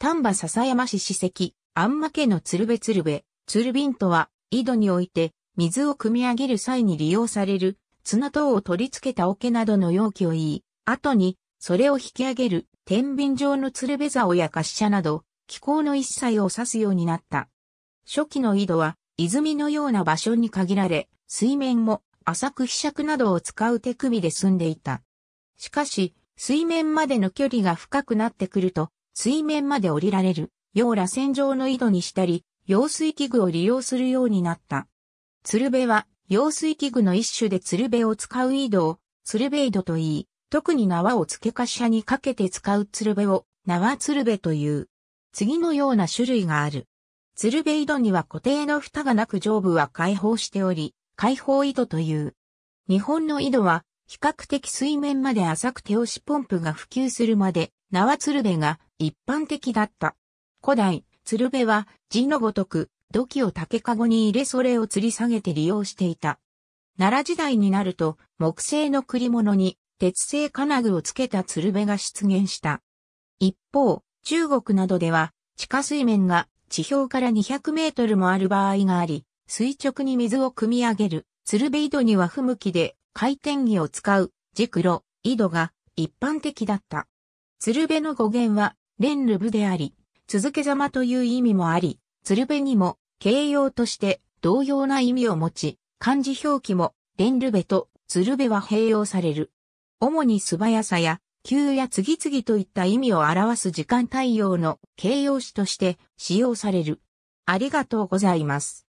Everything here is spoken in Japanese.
丹波篠山市史跡、安間家の鶴瓶鶴瓶、鶴瓶とは、井戸において、水を汲み上げる際に利用される、綱等を取り付けた桶などの容器を言い、後に、それを引き上げる、天秤状の鶴瓶竿や滑車など、気候の一切を指すようになった。初期の井戸は、泉のような場所に限られ、水面も浅く飛尺などを使う手首で済んでいた。しかし、水面までの距離が深くなってくると、水面まで降りられる、ようら線状の井戸にしたり、揚水器具を利用するようになった。鶴瓶は、揚水器具の一種で鶴瓶を使う井戸を、鶴瓶井戸と言い、特に縄を付けし車にかけて使う鶴瓶を、縄鶴瓶という。次のような種類がある。鶴瓶井戸には固定の蓋がなく上部は開放しており、開放井戸という。日本の井戸は、比較的水面まで浅く手押しポンプが普及するまで、縄鶴瓶が一般的だった。古代、鶴瓶は字のごとく土器を竹籠に入れそれを吊り下げて利用していた。奈良時代になると木製の栗物に鉄製金具をつけた鶴瓶が出現した。一方、中国などでは地下水面が地表から200メートルもある場合があり、垂直に水を汲み上げる鶴瓶井戸には不向きで回転儀を使う軸路、井戸が一般的だった。鶴瓶の語源は連ルブであり、続けざまという意味もあり、鶴瓶にも形容として同様な意味を持ち、漢字表記もンルベと鶴瓶は併用される。主に素早さや、急や次々といった意味を表す時間対応の形容詞として使用される。ありがとうございます。